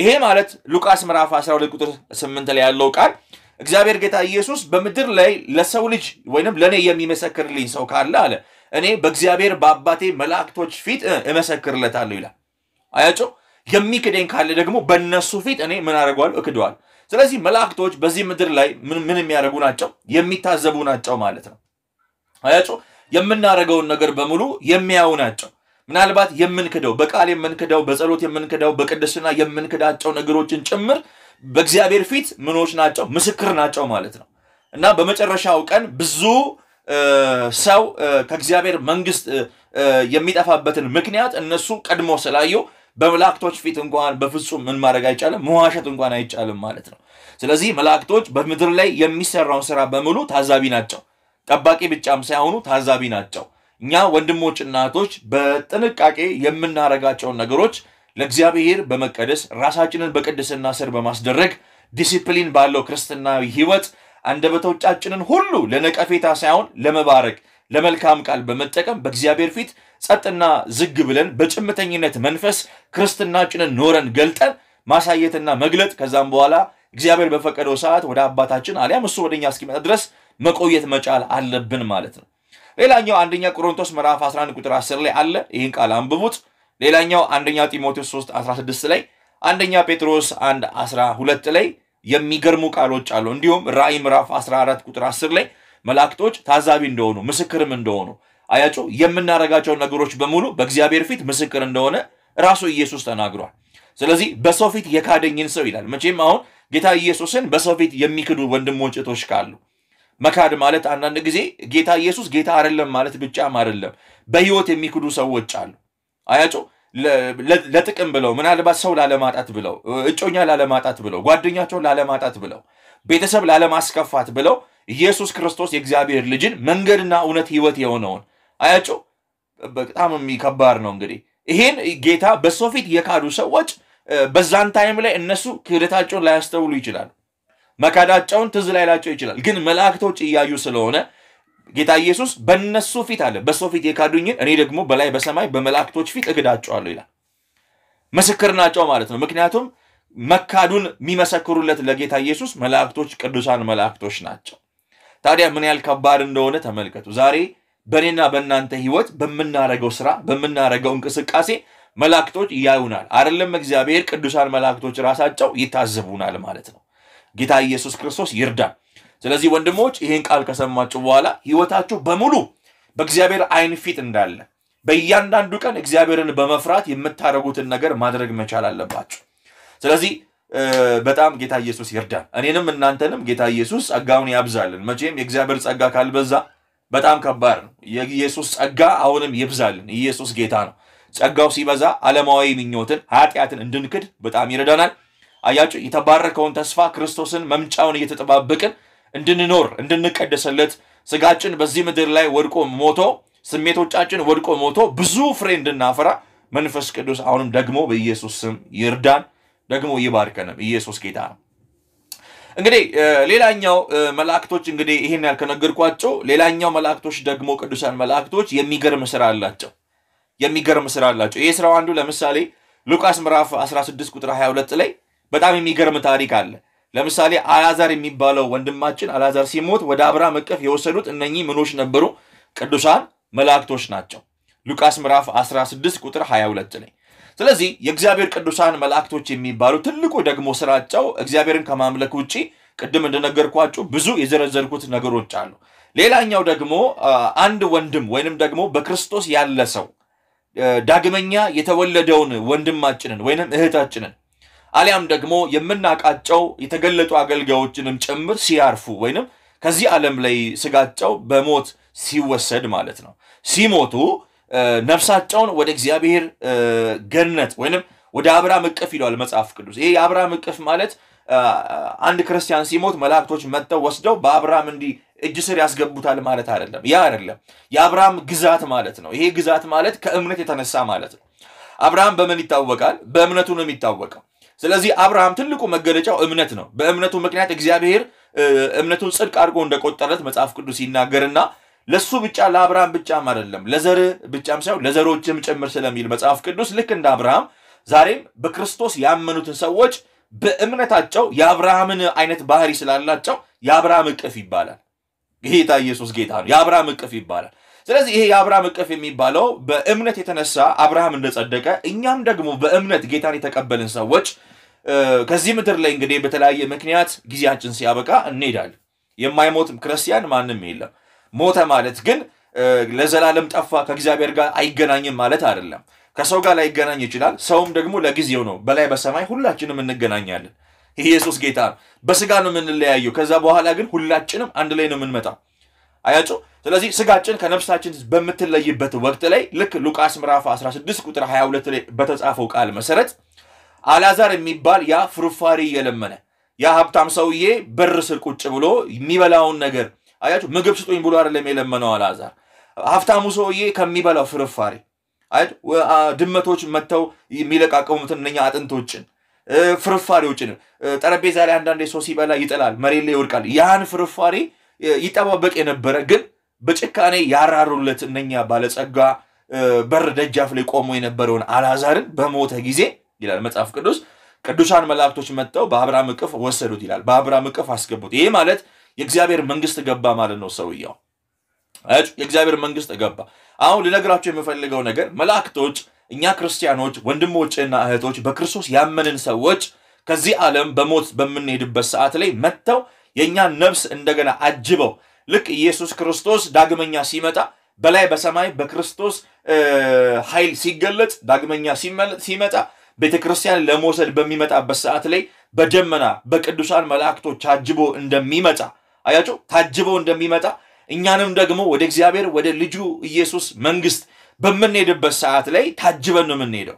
ይሄ ማለት ሉቃስ ምዕራፍ 12 ቁጥር 8 ላይ ያለው ቃል እግዚአብሔር ጌታ ኢየሱስ በምድር ላይ ለሰው ልጅ ወይንም ለእኔ የሚመሰክርልኝ ሰው ካለ አለ እኔ በእግዚአብሔር በአባቴ መላእክቶች ፊት እመሰክርለታለሁ ይላል። አያችሁ የሚክደኝ ካለ ደግሞ በእነሱ ፊት እኔ ምን አደርገዋለሁ? እክደዋል። ስለዚህ መላእክቶች በዚህ ምድር ላይ ምን የሚያደርጉ ናቸው? የሚታዘቡ ናቸው ማለት ነው። አያችሁ፣ የምናደርገውን ነገር በሙሉ የሚያዩ ናቸው። ምናልባት የምንክደው በቃል የምንክደው በጸሎት የምንክደው በቅድስና የምንክዳቸው ነገሮችን ጭምር በእግዚአብሔር ፊት ምኖች ናቸው፣ ምስክር ናቸው ማለት ነው እና በመጨረሻው ቀን ብዙ ሰው ከእግዚአብሔር መንግስት የሚጠፋበትን ምክንያት እነሱ ቀድሞ ስላዩ በመላእክቶች ፊት እንኳን በፍጹም ምን ማድረግ አይቻልም፣ መዋሸት እንኳን አይቻልም ማለት ነው። ስለዚህ መላእክቶች በምድር ላይ የሚሰራውን ስራ በሙሉ ታዛቢ ናቸው። ጠባቂ ብቻም ሳይሆኑ ታዛቢ ናቸው። እኛ ወንድሞች እናቶች በጥንቃቄ የምናደርጋቸውን ነገሮች ለእግዚአብሔር በመቀደስ ራሳችንን በቅድስና ስር በማስደረግ ዲሲፕሊን ባለው ክርስትናዊ ህይወት አንደበቶቻችንን ሁሉ ለነቀፌታ ሳይሆን ለመባረክ ለመልካም ቃል በመጠቀም በእግዚአብሔር ፊት ጸጥና ዝግ ብለን በጭምተኝነት መንፈስ ክርስትናችንን ኖረን ገልጠን ማሳየትና መግለጥ ከዛም በኋላ እግዚአብሔር በፈቀደው ሰዓት ወደ አባታችን አሊያም እሱ ወደኛ እስኪመጣ ድረስ መቆየት መጫል አለብን ማለት ነው። ሌላኛው አንደኛ ቆሮንቶስ ምዕራፍ 11 ቁጥር 10 ላይ አለ። ይህን ቃል አንብቡት። ሌላኛው አንደኛ ጢሞቴዎስ 3 16 ላይ፣ አንደኛ ጴጥሮስ 1 12 ላይ የሚገርሙ ቃሎች አሉ። እንዲሁም ራእይ ምዕራፍ 14 ቁጥር 10 ላይ መላእክቶች ታዛቢ እንደሆኑ ምስክርም እንደሆኑ አያጩ የምናደርጋቸው ነገሮች በሙሉ በእግዚአብሔር ፊት ምስክር እንደሆነ ራሱ ኢየሱስ ተናግሯል። ስለዚህ በሰው ፊት የካደኝን ሰው ይላል። መቼም አሁን ጌታ ኢየሱስን በሰው ፊት የሚክዱ ወንድሞች እህቶች ካሉ መካድ ማለት አንዳንድ ጊዜ ጌታ ኢየሱስ ጌታ አይደለም ማለት ብቻም አይደለም፣ በህይወት የሚክዱ ሰዎች አሉ። አያጩ ለጥቅም ብለው ምናልባት ሰው ላለማጣት ብለው እጮኛ ላለማጣት ብለው ጓደኛቸውን ላለማጣት ብለው ቤተሰብ ላለማስከፋት ብለው ኢየሱስ ክርስቶስ የእግዚአብሔር ልጅን መንገድና እውነት ህይወት የሆነውን አያጩ በጣም የሚከባድ ነው እንግዲህ ይሄን ጌታ በሰው ፊት የካዱ ሰዎች በዛን ታይም ላይ እነሱ ክህደታቸውን ላያስተውሉ ይችላሉ። መካዳቸውን ትዝ ላይላቸው ይችላል። ግን መላእክቶች እያዩ ስለሆነ ጌታ ኢየሱስ በእነሱ ፊት አለ በሰው ፊት የካዱኝን እኔ ደግሞ በላይ በሰማይ በመላእክቶች ፊት እግዳቸዋለሁ ይላል። ምስክር ናቸው ማለት ነው። ምክንያቱም መካዱን የሚመሰክሩለት ለጌታ ኢየሱስ መላእክቶች፣ ቅዱሳን መላእክቶች ናቸው። ታዲያ ምን ያህል ከባድ እንደሆነ ተመልከቱ። ዛሬ በእኔና በእናንተ ህይወት፣ በምናረገው ስራ፣ በምናረገው እንቅስቃሴ መላእክቶች ያዩናል። አይደለም እግዚአብሔር ቅዱሳን መላእክቶች ራሳቸው ይታዘቡናል ማለት ነው። ጌታ ኢየሱስ ክርስቶስ ይርዳል። ስለዚህ ወንድሞች ይህን ቃል ከሰማችሁ በኋላ ህይወታችሁ በሙሉ በእግዚአብሔር አይን ፊት እንዳለ በእያንዳንዱ ቀን እግዚአብሔርን በመፍራት የምታደርጉትን ነገር ማድረግ መቻል አለባችሁ። ስለዚህ በጣም ጌታ ኢየሱስ ይርዳል። እኔንም እናንተንም ጌታ ኢየሱስ ጸጋውን ያብዛልን። መቼም የእግዚአብሔር ጸጋ ካልበዛ በጣም ከባድ ነው። የኢየሱስ ጸጋ አሁንም ይብዛልን። ኢየሱስ ጌታ ነው። ጸጋው ሲበዛ ዓለማዊ ምኞትን፣ ኃጢአትን እንድንክድ በጣም ይረዳናል። አያችሁ፣ የተባረከውን ተስፋ ክርስቶስን መምጫውን እየተጠባበቅን እንድንኖር እንድንቀደስለት ስጋችን በዚህ ምድር ላይ ወድቆ ሞቶ ስሜቶቻችን ወድቆ ሞቶ ብዙ ፍሬ እንድናፈራ መንፈስ ቅዱስ አሁንም ደግሞ በኢየሱስ ስም ይርዳን። ደግሞ ይባርከንም። ኢየሱስ ጌታ ነው። እንግዲህ ሌላኛው መላእክቶች እንግዲህ ይህን ያል ያልከነገርኳቸው ሌላኛው መላእክቶች ደግሞ ቅዱሳን መላእክቶች የሚገርም ስራ አላቸው። የሚገርም ስራ አላቸው። ይህ ስራው አንዱ ለምሳሌ ሉቃስ ምዕራፍ 16 ቁጥር 22 ላይ በጣም የሚገርም ታሪክ አለ። ለምሳሌ አልዓዛር የሚባለው ወንድማችን አልዓዛር ሲሞት ወደ አብርሃም እቅፍ የወሰዱት እነኚህ ምኖች ነበሩ? ቅዱሳን መላእክቶች ናቸው። ሉቃስ ምዕራፍ 16 ቁጥር 22 ላይ ስለዚህ የእግዚአብሔር ቅዱሳን መላእክቶች የሚባሉ ትልቁ ደግሞ ስራቸው እግዚአብሔርን ከማምለክ ውጪ ቅድም እንደነገርኳችሁ ብዙ የዘረዘርኩት ነገሮች አሉ። ሌላኛው ደግሞ አንድ ወንድም ወይንም ደግሞ በክርስቶስ ያለ ሰው ዳግመኛ የተወለደውን ወንድማችንን ወይንም እህታችንን አሊያም ደግሞ የምናውቃቸው የተገለጡ አገልጋዮችንም ጭምር ሲያርፉ ወይንም ከዚህ ዓለም ላይ ስጋቸው በሞት ሲወሰድ ማለት ነው ሲሞቱ ነፍሳቸውን ወደ እግዚአብሔር ገነት ወይንም ወደ አብርሃም እቅፍ ይለዋል መጽሐፍ ቅዱስ። ይሄ የአብርሃም እቅፍ ማለት አንድ ክርስቲያን ሲሞት መላእክቶች መጥተው ወስደው በአብርሃም እንዲህ እጅ ስር ያስገቡታል ማለት አይደለም። ያ አይደለም። የአብርሃም ግዛት ማለት ነው። ይሄ ግዛት ማለት ከእምነት የተነሳ ማለት ነው። አብርሃም በምን ይታወቃል? በእምነቱ ነው የሚታወቀው። ስለዚህ አብርሃም ትልቁ መገለጫው እምነት ነው። በእምነቱ ምክንያት እግዚአብሔር እምነቱን ጽድቅ አድርጎ እንደቆጠረት መጽሐፍ ቅዱስ ይናገርና ለሱ ብቻ ለአብርሃም ብቻም አይደለም ለዘር ብቻም ሳይሆን ለዘሮችም ጭምር ስለሚል መጽሐፍ ቅዱስ ልክ እንደ አብርሃም ዛሬም በክርስቶስ ያመኑትን ሰዎች በእምነታቸው የአብርሃምን አይነት ባህሪ ስላላቸው የአብርሃም እቅፍ ይባላል። ጌታ ኢየሱስ ጌታ ነው። የአብርሃም እቅፍ ይባላል። ስለዚህ ይሄ የአብርሃም እቅፍ የሚባለው በእምነት የተነሳ አብርሃም እንደጸደቀ እኛም ደግሞ በእምነት ጌታን የተቀበልን ሰዎች ከዚህ ምድር ላይ እንግዲህ በተለያየ ምክንያት ጊዜያችን ሲያበቃ እንሄዳለን። የማይሞት ክርስቲያን ማንም የለም። ሞተ ማለት ግን ለዘላለም ጠፋ ከእግዚአብሔር ጋር አይገናኝም ማለት አይደለም። ከሰው ጋር ላይገናኝ ይችላል። ሰውም ደግሞ ለጊዜው ነው። በላይ በሰማይ ሁላችንም እንገናኛለን። ይህ ኢየሱስ ጌታ ነው። በስጋ ነው የምንለያየው። ከዛ በኋላ ግን ሁላችንም አንድ ላይ ነው የምንመጣው። አያጩ ስለዚህ ስጋችን ከነፍሳችን በምትለይበት ወቅት ላይ ልክ ሉቃስ ምዕራፍ 16 ቁጥር 22 ላይ በተጻፈው ቃል መሰረት አላዛር የሚባል ያ ፍርፋሪ የለመነ ያ ሀብታም ሰውዬ በር ስር ቁጭ ብሎ የሚበላውን ነገር አያችሁ፣ ምግብ ስጡኝ ብሎ አይደለም የለመነው አልዓዛር። ሀብታሙ ሰውዬ ከሚበላው ፍርፋሪ ድመቶች መጥተው የሚለቃቀሙት እነኛ አጥንቶችን ፍርፋሪዎችን ጠረጴዛ ላይ አንዳንዴ ሰው ሲበላ ይጥላል፣ መሬት ላይ ይወድቃል። ያን ፍርፋሪ ይጠባበቅ የነበረ ግን በጭካኔ ያራሩለት እነኛ ባለጸጋ በር ደጃፍ ላይ ቆሞ የነበረውን አልዓዛርን በሞተ ጊዜ ይላል መጽሐፍ ቅዱስ ቅዱሳን መላእክቶች መጥተው በአብርሃም እቅፍ ወሰዱት ይላል። በአብርሃም እቅፍ አስገቡት። ይሄ ማለት የእግዚአብሔር መንግስት ገባ ማለት ነው ሰውየው። የእግዚአብሔር መንግስት ገባ። አሁን ልነግራቸው የምፈልገው ነገር መላእክቶች፣ እኛ ክርስቲያኖች ወንድሞችና እህቶች በክርስቶስ ያመንን ሰዎች ከዚህ ዓለም በሞት በምንሄድበት ሰዓት ላይ መጥተው የእኛን ነፍስ እንደገና አጅበው ልክ ኢየሱስ ክርስቶስ ዳግመኛ ሲመጣ በላይ በሰማይ በክርስቶስ ኃይል ሲገለጽ ዳግመኛ ሲመጣ ቤተ ክርስቲያን ለመውሰድ በሚመጣበት ሰዓት ላይ በደመና በቅዱሳን መላእክቶች አጅቦ እንደሚመጣ አያችሁ ታጅበው እንደሚመጣ እኛንም ደግሞ ወደ እግዚአብሔር ወደ ልጁ ኢየሱስ መንግስት በምንሄድበት ሰዓት ላይ ታጅበን ነው የምንሄደው።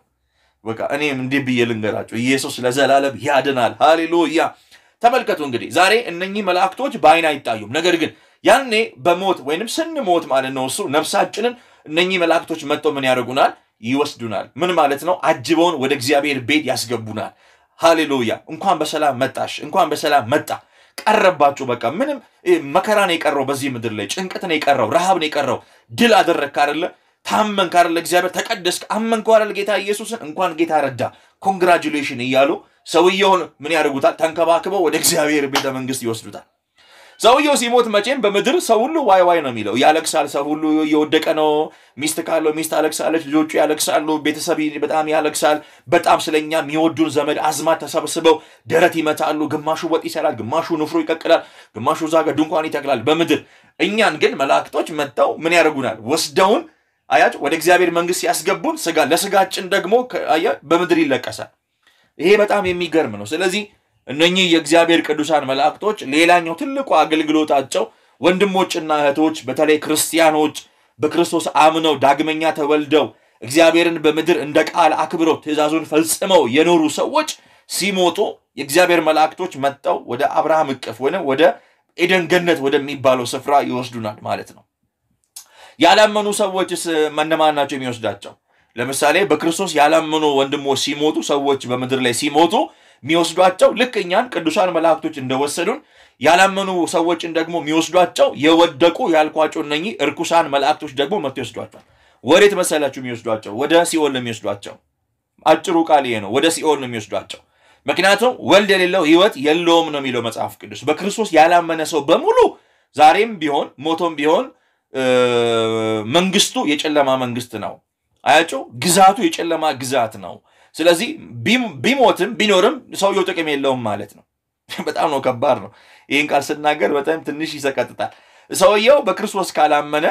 በቃ እኔም እንዲህ ብዬ ልንገራቸው፣ ኢየሱስ ለዘላለም ያድናል። ሃሌሉያ። ተመልከቱ እንግዲህ ዛሬ እነኚህ መላእክቶች በአይን አይታዩም። ነገር ግን ያኔ በሞት ወይንም ስንሞት ማለት ነው እሱ ነፍሳችንን እነኚህ መላእክቶች መጥተው ምን ያደርጉናል? ይወስዱናል። ምን ማለት ነው? አጅበውን ወደ እግዚአብሔር ቤት ያስገቡናል። ሃሌሉያ። እንኳን በሰላም መጣሽ፣ እንኳን በሰላም መጣ ቀረባችሁ። በቃ ምንም መከራ የቀረው በዚህ ምድር ላይ ጭንቀትን የቀረው፣ ረሃብን የቀረው። ድል አደረግክ አይደለ? ታመንክ አይደለ? እግዚአብሔር ተቀደስክ፣ አመንከው አይደል? ጌታ ኢየሱስን እንኳን ጌታ ረዳ፣ ኮንግራጁሌሽን እያሉ ሰውየውን ምን ያደርጉታል? ተንከባክበው ወደ እግዚአብሔር ቤተ መንግስት ይወስዱታል። ሰውየው ሲሞት መቼም በምድር ሰው ሁሉ ዋይ ዋይ ነው የሚለው፣ ያለቅሳል። ሰው ሁሉ እየወደቀ ነው። ሚስት ካለው ሚስት አለቅሳለች፣ ልጆቹ ያለቅሳሉ፣ ቤተሰብ በጣም ያለቅሳል። በጣም ስለኛ የሚወዱን ዘመድ አዝማድ ተሰብስበው ደረት ይመታሉ። ግማሹ ወጥ ይሰራል፣ ግማሹ ንፍሮ ይቀቅላል፣ ግማሹ እዛ ጋር ድንኳን ይተክላል በምድር። እኛን ግን መላእክቶች መጥተው ምን ያደርጉናል? ወስደውን አያጭ ወደ እግዚአብሔር መንግስት ያስገቡን። ስጋ ለስጋችን ደግሞ በምድር ይለቀሳል። ይሄ በጣም የሚገርም ነው። ስለዚህ እነኚህ የእግዚአብሔር ቅዱሳን መላእክቶች ሌላኛው ትልቁ አገልግሎታቸው ወንድሞችና እህቶች በተለይ ክርስቲያኖች በክርስቶስ አምነው ዳግመኛ ተወልደው እግዚአብሔርን በምድር እንደ ቃል አክብረው ትእዛዙን ፈጽመው የኖሩ ሰዎች ሲሞቱ የእግዚአብሔር መላእክቶች መጥተው ወደ አብርሃም እቅፍ ወይም ወደ ኤደን ገነት ወደሚባለው ስፍራ ይወስዱናል ማለት ነው። ያላመኑ ሰዎችስ መነማን ናቸው የሚወስዳቸው? ለምሳሌ በክርስቶስ ያላመኑ ወንድሞች ሲሞቱ፣ ሰዎች በምድር ላይ ሲሞቱ የሚወስዷቸው ልክ እኛን ቅዱሳን መላእክቶች እንደወሰዱን ያላመኑ ሰዎችን ደግሞ የሚወስዷቸው የወደቁ ያልኳቸው እነኚህ እርኩሳን መላእክቶች ደግሞ መጥቶ ይወስዷቸዋል። ወዴት መሰላችሁ የሚወስዷቸው? ወደ ሲኦል ነው የሚወስዷቸው። አጭሩ ቃል ይሄ ነው፣ ወደ ሲኦል ነው የሚወስዷቸው። ምክንያቱም ወልድ የሌለው ሕይወት የለውም ነው የሚለው መጽሐፍ ቅዱስ። በክርስቶስ ያላመነ ሰው በሙሉ ዛሬም ቢሆን ሞቶም ቢሆን መንግስቱ የጨለማ መንግስት ነው። አያቸው ግዛቱ የጨለማ ግዛት ነው። ስለዚህ ቢሞትም ቢኖርም ሰውየው ጥቅም የለውም ማለት ነው። በጣም ነው ከባድ ነው። ይህን ቃል ስናገር በጣም ትንሽ ይሰቀጥጣል። ሰውየው በክርስቶስ ካላመነ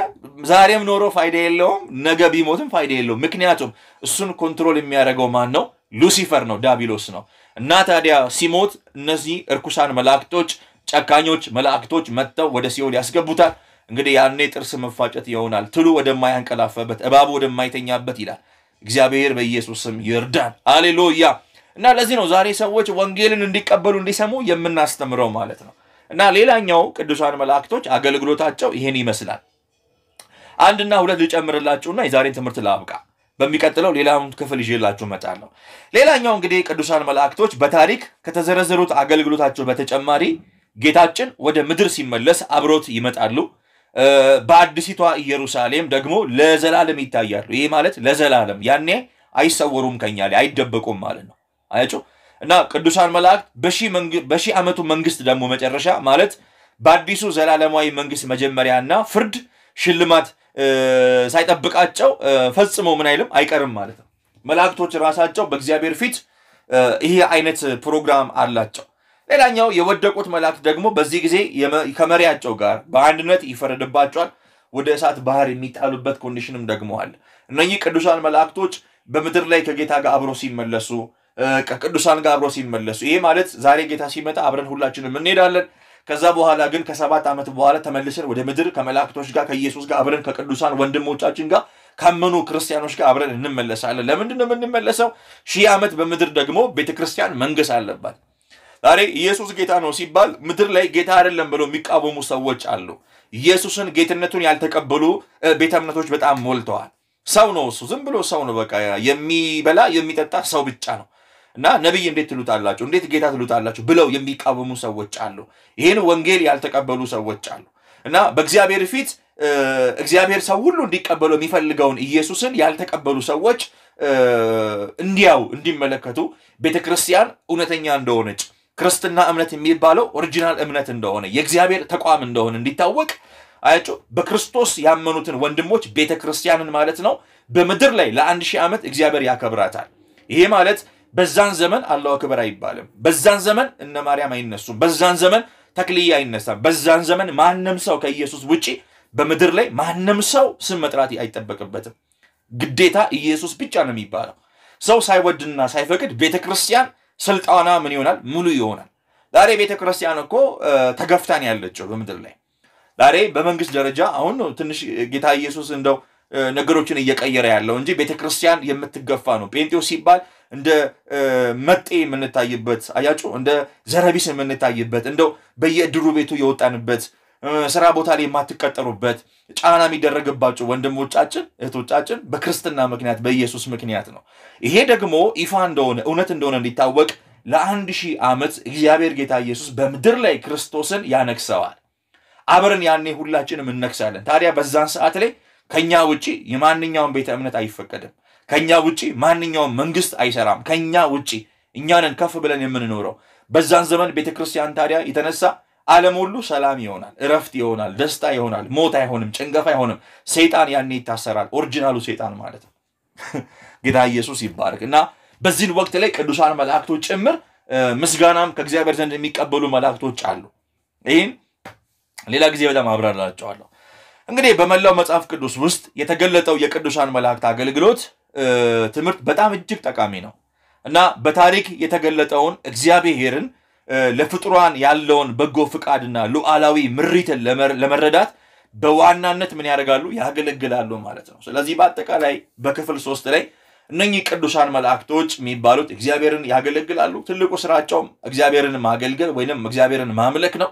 ዛሬም ኖሮ ፋይዳ የለውም፣ ነገ ቢሞትም ፋይዳ የለውም። ምክንያቱም እሱን ኮንትሮል የሚያደርገው ማን ነው? ሉሲፈር ነው፣ ዳቢሎስ ነው። እና ታዲያ ሲሞት እነዚህ እርኩሳን መላእክቶች፣ ጨካኞች መላእክቶች መጥተው ወደ ሲኦል ያስገቡታል። እንግዲህ ያኔ ጥርስ መፋጨት ይሆናል። ትሉ ወደማያንቀላፈበት እባቡ ወደማይተኛበት ይላል። እግዚአብሔር በኢየሱስ ስም ይርዳን። አሌሉያ። እና ለዚህ ነው ዛሬ ሰዎች ወንጌልን እንዲቀበሉ እንዲሰሙ የምናስተምረው ማለት ነው። እና ሌላኛው ቅዱሳን መላእክቶች አገልግሎታቸው ይሄን ይመስላል። አንድና ሁለት ልጨምርላችሁና የዛሬን ትምህርት ላብቃ። በሚቀጥለው ሌላውን ክፍል ይዤላችሁ እመጣለሁ። ሌላኛው እንግዲህ ቅዱሳን መላእክቶች በታሪክ ከተዘረዘሩት አገልግሎታቸው በተጨማሪ ጌታችን ወደ ምድር ሲመለስ አብሮት ይመጣሉ። በአዲሲቷ ኢየሩሳሌም ደግሞ ለዘላለም ይታያሉ። ይህ ማለት ለዘላለም ያኔ አይሰወሩም ከኛ ላይ አይደበቁም ማለት ነው። አያችሁ እና ቅዱሳን መላእክት በሺህ ዓመቱ መንግስት ደግሞ መጨረሻ ማለት በአዲሱ ዘላለማዊ መንግስት መጀመሪያና ፍርድ ሽልማት ሳይጠብቃቸው ፈጽሞ ምን አይልም አይቀርም ማለት ነው። መላእክቶች ራሳቸው በእግዚአብሔር ፊት ይህ አይነት ፕሮግራም አላቸው። ሌላኛው የወደቁት መላእክት ደግሞ በዚህ ጊዜ ከመሪያቸው ጋር በአንድነት ይፈረድባቸዋል። ወደ እሳት ባህር የሚጣሉበት ኮንዲሽንም ደግሞ አለ። ቅዱሳን መላእክቶች በምድር ላይ ከጌታ ጋር አብሮ ሲመለሱ ከቅዱሳን ጋር አብሮ ሲመለሱ፣ ይሄ ማለት ዛሬ ጌታ ሲመጣ አብረን ሁላችንም እንሄዳለን። ከዛ በኋላ ግን ከሰባት ዓመት በኋላ ተመልሰን ወደ ምድር ከመላእክቶች ጋር ከኢየሱስ ጋር አብረን ከቅዱሳን ወንድሞቻችን ጋር ካመኑ ክርስቲያኖች ጋር አብረን እንመለሳለን። ለምንድን ነው የምንመለሰው? ሺህ ዓመት በምድር ደግሞ ቤተክርስቲያን መንገስ አለባት። ዛሬ ኢየሱስ ጌታ ነው ሲባል ምድር ላይ ጌታ አይደለም ብለው የሚቃወሙ ሰዎች አሉ። ኢየሱስን ጌትነቱን ያልተቀበሉ ቤተ እምነቶች በጣም ሞልተዋል። ሰው ነው እሱ፣ ዝም ብሎ ሰው ነው። በቃ የሚበላ የሚጠጣ ሰው ብቻ ነው እና ነቢይ እንዴት ትሉታላችሁ? እንዴት ጌታ ትሉታላችሁ? ብለው የሚቃወሙ ሰዎች አሉ። ይህን ወንጌል ያልተቀበሉ ሰዎች አሉ እና በእግዚአብሔር ፊት እግዚአብሔር ሰው ሁሉ እንዲቀበሉ የሚፈልገውን ኢየሱስን ያልተቀበሉ ሰዎች እንዲያው እንዲመለከቱ ቤተ ክርስቲያን እውነተኛ እንደሆነች ክርስትና እምነት የሚባለው ኦሪጂናል እምነት እንደሆነ የእግዚአብሔር ተቋም እንደሆነ እንዲታወቅ አያቸው። በክርስቶስ ያመኑትን ወንድሞች ቤተ ክርስቲያንን ማለት ነው በምድር ላይ ለአንድ ሺህ ዓመት እግዚአብሔር ያከብራታል። ይሄ ማለት በዛን ዘመን አላሁ አክበር አይባልም። በዛን ዘመን እነ ማርያም አይነሱም። በዛን ዘመን ተክልዬ አይነሳም። በዛን ዘመን ማንም ሰው ከኢየሱስ ውጪ በምድር ላይ ማንም ሰው ስም መጥራት አይጠበቅበትም። ግዴታ ኢየሱስ ብቻ ነው የሚባለው። ሰው ሳይወድና ሳይፈቅድ ቤተ ክርስቲያን ስልጣኗ ምን ይሆናል? ሙሉ ይሆናል። ዛሬ ቤተ ክርስቲያን እኮ ተገፍታን ያለችው በምድር ላይ ዛሬ በመንግስት ደረጃ አሁን ትንሽ ጌታ ኢየሱስ እንደው ነገሮችን እየቀየረ ያለው እንጂ ቤተ ክርስቲያን የምትገፋ ነው። ጴንጤዎስ ሲባል እንደ መጤ የምንታይበት አያጩ እንደ ዘረቢስ የምንታይበት እንደው በየድሩ ቤቱ የወጣንበት ስራ ቦታ ላይ የማትቀጠሩበት ጫና የሚደረግባቸው ወንድሞቻችን እህቶቻችን በክርስትና ምክንያት በኢየሱስ ምክንያት ነው። ይሄ ደግሞ ይፋ እንደሆነ እውነት እንደሆነ እንዲታወቅ ለአንድ ሺህ ዓመት እግዚአብሔር ጌታ ኢየሱስ በምድር ላይ ክርስቶስን ያነግሰዋል። አብረን ያኔ ሁላችንም እነግሳለን። ታዲያ በዛን ሰዓት ላይ ከኛ ውጭ የማንኛውም ቤተ እምነት አይፈቀድም። ከኛ ውጭ ማንኛውም መንግስት አይሰራም። ከኛ ውጭ እኛንን ከፍ ብለን የምንኖረው በዛን ዘመን ቤተ ክርስቲያን ታዲያ የተነሳ ዓለም ሁሉ ሰላም ይሆናል፣ እረፍት ይሆናል፣ ደስታ ይሆናል፣ ሞት አይሆንም፣ ጭንገፋ አይሆንም። ሰይጣን ያኔ ይታሰራል። ኦሪጂናሉ ሰይጣን ማለት ነው። ጌታ ኢየሱስ ይባረክ እና በዚህን ወቅት ላይ ቅዱሳን መላእክቶች ጭምር ምስጋናም ከእግዚአብሔር ዘንድ የሚቀበሉ መላእክቶች አሉ። ይህን ሌላ ጊዜ በጣም አብራራቸዋለሁ። እንግዲህ በመላው መጽሐፍ ቅዱስ ውስጥ የተገለጠው የቅዱሳን መላእክት አገልግሎት ትምህርት በጣም እጅግ ጠቃሚ ነው እና በታሪክ የተገለጠውን እግዚአብሔርን ለፍጥሯን ያለውን በጎ ፍቃድና ሉዓላዊ ምሪትን ለመረዳት በዋናነት ምን ያደርጋሉ? ያገለግላሉ ማለት ነው። ስለዚህ በአጠቃላይ በክፍል ሶስት ላይ እነኚህ ቅዱሳን መላእክቶች የሚባሉት እግዚአብሔርን ያገለግላሉ። ትልቁ ስራቸውም እግዚአብሔርን ማገልገል ወይንም እግዚአብሔርን ማምለክ ነው።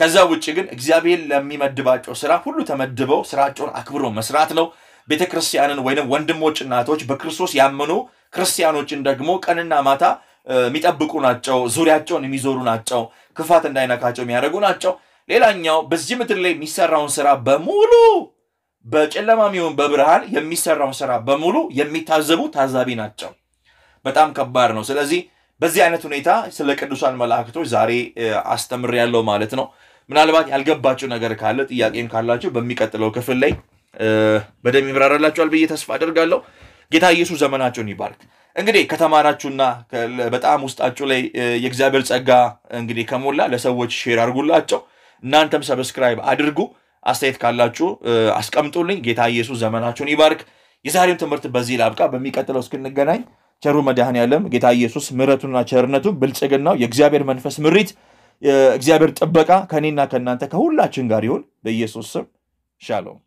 ከዛ ውጭ ግን እግዚአብሔር ለሚመድባቸው ስራ ሁሉ ተመድበው ስራቸውን አክብሮ መስራት ነው። ቤተ ክርስቲያንን ወይንም ወንድሞች እናቶች፣ በክርስቶስ ያመኑ ክርስቲያኖችን ደግሞ ቀንና ማታ የሚጠብቁ ናቸው። ዙሪያቸውን የሚዞሩ ናቸው። ክፋት እንዳይነካቸው የሚያደርጉ ናቸው። ሌላኛው በዚህ ምድር ላይ የሚሰራውን ስራ በሙሉ በጨለማ የሚሆን በብርሃን የሚሰራውን ስራ በሙሉ የሚታዘቡ ታዛቢ ናቸው። በጣም ከባድ ነው። ስለዚህ በዚህ አይነት ሁኔታ ስለ ቅዱሳን መላእክቶች ዛሬ አስተምር ያለው ማለት ነው። ምናልባት ያልገባችሁ ነገር ካለ ጥያቄም ካላችሁ በሚቀጥለው ክፍል ላይ በደንብ ይብራራላችኋል ብዬ ተስፋ አደርጋለሁ። ጌታ ኢየሱስ ዘመናቸውን ይባርክ። እንግዲህ ከተማራችሁና በጣም ውስጣችሁ ላይ የእግዚአብሔር ጸጋ እንግዲህ ከሞላ ለሰዎች ሼር አድርጉላቸው። እናንተም ሰብስክራይብ አድርጉ። አስተያየት ካላችሁ አስቀምጡልኝ። ጌታ ኢየሱስ ዘመናችሁን ይባርክ። የዛሬውን ትምህርት በዚህ ላብቃ። በሚቀጥለው እስክንገናኝ ቸሩ መድኃኔዓለም ጌታ ኢየሱስ ምሕረቱና ቸርነቱ ብልጽግናው፣ የእግዚአብሔር መንፈስ ምሪት፣ እግዚአብሔር ጥበቃ ከእኔና ከእናንተ ከሁላችን ጋር ይሁን። በኢየሱስ ስም ሻሎም።